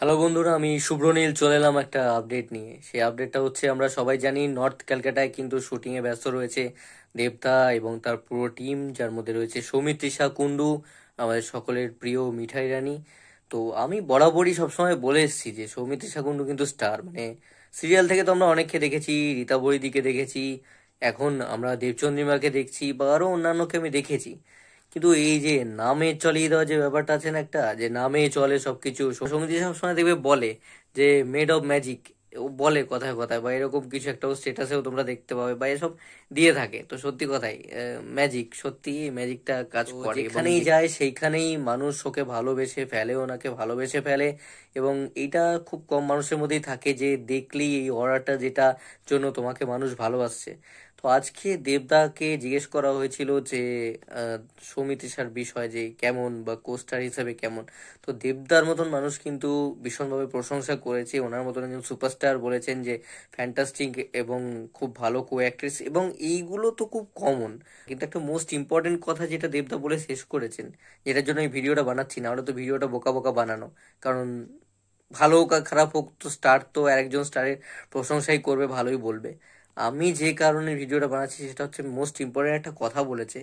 hello বন্ধুরা আমি শুভ্রনীল চলে এলাম একটা আপডেট নিয়ে সেই আপডেটটা হচ্ছে আমরা সবাই জানি নর্থ ক্যালকাটায় কিন্তু শুটিংয়ে ব্যস্ত রয়েছে দেবতা এবং তার পুরো টিম যার মধ্যে রয়েছে সৌমিত্রিষা কুণ্ডু আমাদের সকলের প্রিয় মিঠাই রানী তো আমি বরাবরই সবসময় বলে এসেছি যে সৌমিত্রিষা কুণ্ডু কিন্তু স্টার মানে সিরিয়াল থেকে তো আমরা অনেককে দেখেছি রীতা বৈদিকে দেখেছি এখন আমরা দেবচন্দ্রিমাকে দেখছি বা আরও অন্যান্যকে আমি দেখেছি কিন্তু এই যে নামে চলিয়ে দেওয়া যে ব্যাপারটা আছে না একটা যে নামে চলে সবকিছু সঙ্গীত সবসময় দেখবে বলে যে মেড অফ ম্যাজিক বলে কথায় কথায় বা এরকম কিছু একটা স্টেটাসেও তোমরা দেখতে পাবে বা এসব দিয়ে থাকে তো সত্যি কথাই ম্যাজিক সত্যি ম্যাজিকটা কাজ করে এখানেই যায় সেইখানেই মানুষ ওকে ভালোবেসে ফেলে ওনাকে ভালোবেসে ফেলে এবং এটা খুব কম মানুষের মধ্যেই থাকে যে দেখলেই এই অর্ডারটা যেটা জন্য তোমাকে মানুষ ভালোবাসছে তো আজকে দেবদাকে জিজ্ঞেস করা হয়েছিল যে সৌমিতিশার বিষয় যে কেমন বা কোস্টার হিসাবে কেমন তো দেবদার মতন মানুষ কিন্তু ভীষণভাবে প্রশংসা করেছে ওনার মতন একজন সুপারস্টার স্টার বলেছেন যে ফ্যান্টাস্টিক এবং খুব ভালো কো অ্যাক্ট্রেস এবং এইগুলো তো খুব কমন কিন্তু একটা মোস্ট ইম্পর্টেন্ট কথা যেটা দেবদা বলে শেষ করেছেন যেটার জন্য আমি ভিডিওটা বানাচ্ছি না আমরা তো ভিডিওটা বোকা বোকা বানানো কারণ ভালো হোক আর খারাপ হোক তো স্টার তো একজন স্টারের প্রশংসাই করবে ভালোই বলবে আমি যে কারণে ভিডিওটা বানাচ্ছি সেটা হচ্ছে মোস্ট ইম্পর্টেন্ট একটা কথা বলেছে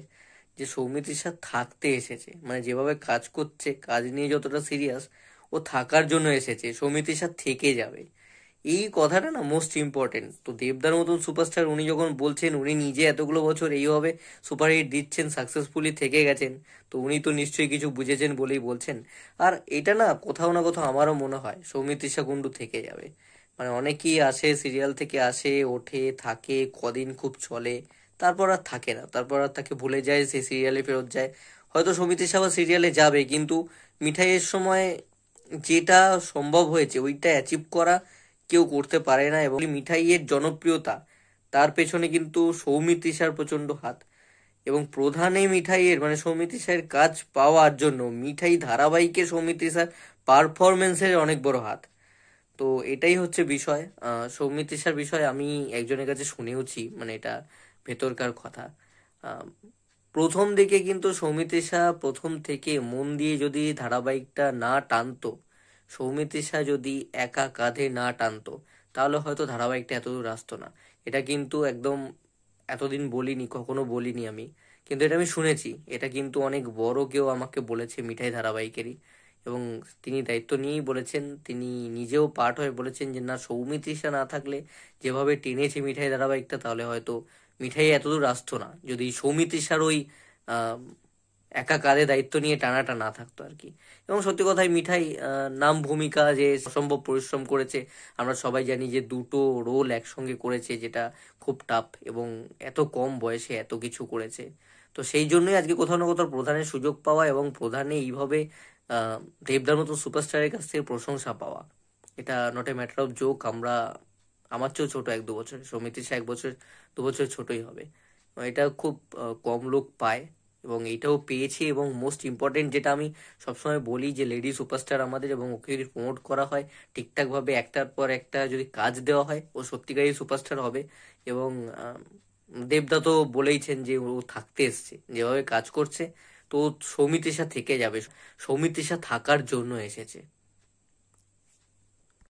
যে সৌমিত সাথে থাকতে এসেছে মানে যেভাবে কাজ করছে কাজ নিয়ে যতটা সিরিয়াস ও থাকার জন্য এসেছে সৌমিত সাথে থেকে যাবে এই কথাটা না মোস্ট ইম্পর্টেন্ট তো দেবদার মতন সুপারস্টার উনি যখন বলছেন উনি নিজে এতগুলো বছর এইভাবে সুপারহিট দিচ্ছেন সাকসেসফুলি থেকে গেছেন তো উনি তো নিশ্চয়ই কিছু বুঝেছেন বলেই বলছেন আর এটা না কোথাও না কোথাও আমারও মনে হয় সৌমিত্রিষা কুণ্ডু থেকে যাবে মানে অনেকেই আসে সিরিয়াল থেকে আসে ওঠে থাকে কদিন খুব চলে তারপর আর থাকে না তারপর আর তাকে ভুলে যায় সে সিরিয়ালে ফেরত যায় হয়তো সমিতি বা সিরিয়ালে যাবে কিন্তু মিঠাইয়ের সময় যেটা সম্ভব হয়েছে ওইটা অ্যাচিভ করা কেউ করতে পারে না এবং মিঠাইয়ের জনপ্রিয়তা তার পেছনে কিন্তু সৌমিত ইশার প্রচণ্ড হাত এবং প্রধানে মিঠাইয়ের মানে সৌমিত কাজ পাওয়ার জন্য মিঠাই ধারাবাহিকে সৌমিত পারফরমেন্সের অনেক বড় হাত তো এটাই হচ্ছে বিষয় সৌমিত ইশার বিষয় আমি একজনের কাছে শুনেওছি মানে এটা ভেতরকার কথা প্রথম দিকে কিন্তু সৌমিত প্রথম থেকে মন দিয়ে যদি ধারাবাহিকটা না টানতো সৌমিতৃষা যদি একা কাঁধে না টানতো তাহলে হয়তো ধারাবাহিকটা এতদূর আসতো না এটা কিন্তু একদম এতদিন বলিনি কখনো বলিনি আমি কিন্তু এটা আমি শুনেছি এটা কিন্তু অনেক বড় কেউ আমাকে বলেছে মিঠাই ধারাবাহিকেরই এবং তিনি দায়িত্ব নিয়েই বলেছেন তিনি নিজেও পাঠ হয়ে বলেছেন যে না সৌমিতৃষা না থাকলে যেভাবে টেনেছে মিঠাই ধারাবাহিকটা তাহলে হয়তো মিঠাই এতদূর আসতো না যদি সৌমিতৃষার ওই একা কাঁধে দায়িত্ব নিয়ে টানাটা না থাকতো আর কি এবং সত্যি কথাই মিঠাই নাম ভূমিকা যে অসম্ভব পরিশ্রম করেছে আমরা সবাই জানি যে দুটো রোল একসঙ্গে করেছে যেটা খুব টাফ এবং এত কম বয়সে এত কিছু করেছে তো সেই জন্যই আজকে কোথাও না কোথাও প্রধানের সুযোগ পাওয়া এবং প্রধানে এইভাবে দেবদার মতো সুপারস্টারের কাছ থেকে প্রশংসা পাওয়া এটা not a matter of joke আমরা আমার চেয়েও ছোট এক দু বছর সে এক বছর দু বছর ছোটই হবে এটা খুব কম লোক পায় এবং এইটাও পেয়েছে এবং মোস্ট ইম্পর্টেন্ট যেটা আমি সবসময় বলি যে লেডি সুপারস্টার আমাদের এবং ওকে যদি প্রমোট করা হয় ঠিকঠাকভাবে একটার পর একটা যদি কাজ দেওয়া হয় ও সত্যিকারই সুপারস্টার হবে এবং দেবদা তো বলেইছেন যে ও থাকতে এসছে যেভাবে কাজ করছে তো সৌমিতেশা থেকে যাবে সৌমিতেশা থাকার জন্য এসেছে